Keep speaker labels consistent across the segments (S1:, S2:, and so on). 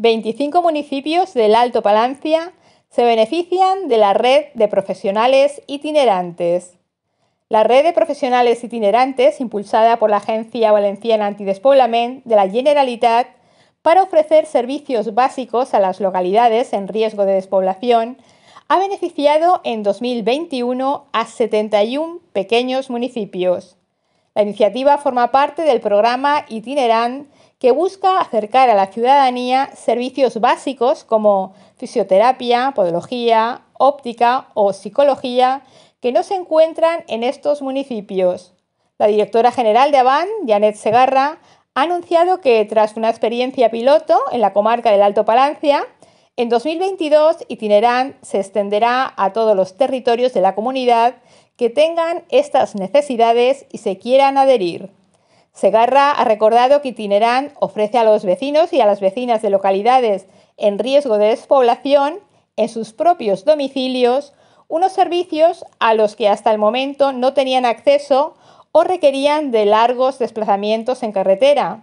S1: 25 municipios del Alto Palancia se benefician de la red de profesionales itinerantes. La red de profesionales itinerantes, impulsada por la Agencia Valenciana Antidespoblament de la Generalitat, para ofrecer servicios básicos a las localidades en riesgo de despoblación, ha beneficiado en 2021 a 71 pequeños municipios. La iniciativa forma parte del programa Itinerant que busca acercar a la ciudadanía servicios básicos como fisioterapia, podología, óptica o psicología que no se encuentran en estos municipios. La directora general de Aban, Janet Segarra, ha anunciado que tras una experiencia piloto en la comarca del Alto Palancia, en 2022 Itinerant se extenderá a todos los territorios de la comunidad que tengan estas necesidades y se quieran adherir. Segarra ha recordado que Itinerán ofrece a los vecinos y a las vecinas de localidades en riesgo de despoblación, en sus propios domicilios, unos servicios a los que hasta el momento no tenían acceso o requerían de largos desplazamientos en carretera.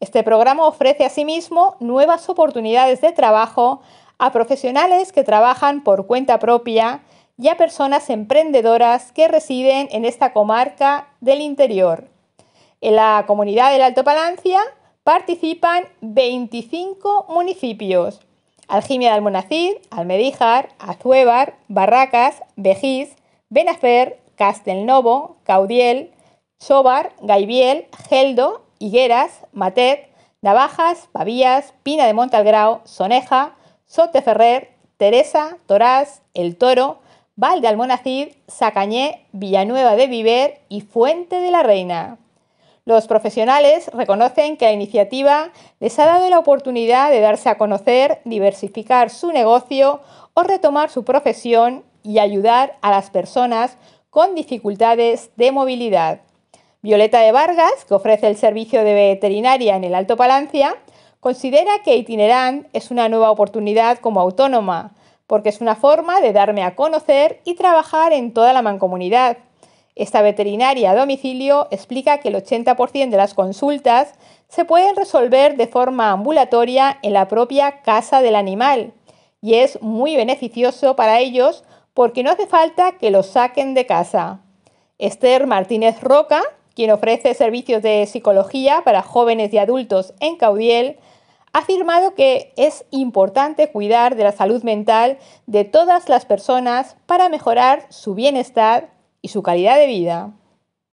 S1: Este programa ofrece asimismo nuevas oportunidades de trabajo a profesionales que trabajan por cuenta propia y a personas emprendedoras que residen en esta comarca del interior. En la comunidad del Alto Palancia participan 25 municipios. Aljimia de Almonacid, Almedíjar, Azuévar, Barracas, Vejís, Benafer, Castelnovo, Caudiel, Sobar, Gaibiel, Geldo, Higueras, Matet, Navajas, Pavías, Pina de Montalgrau, Soneja, Soteferrer, Teresa, Torás, El Toro, Val de Almonacid, Sacañé, Villanueva de Viver y Fuente de la Reina. Los profesionales reconocen que la iniciativa les ha dado la oportunidad de darse a conocer, diversificar su negocio o retomar su profesión y ayudar a las personas con dificultades de movilidad. Violeta de Vargas, que ofrece el servicio de veterinaria en el Alto Palancia, considera que Itinerant es una nueva oportunidad como autónoma, porque es una forma de darme a conocer y trabajar en toda la mancomunidad. Esta veterinaria a domicilio explica que el 80% de las consultas se pueden resolver de forma ambulatoria en la propia casa del animal y es muy beneficioso para ellos porque no hace falta que los saquen de casa. Esther Martínez Roca, quien ofrece servicios de psicología para jóvenes y adultos en Caudiel, ha afirmado que es importante cuidar de la salud mental de todas las personas para mejorar su bienestar y su calidad de vida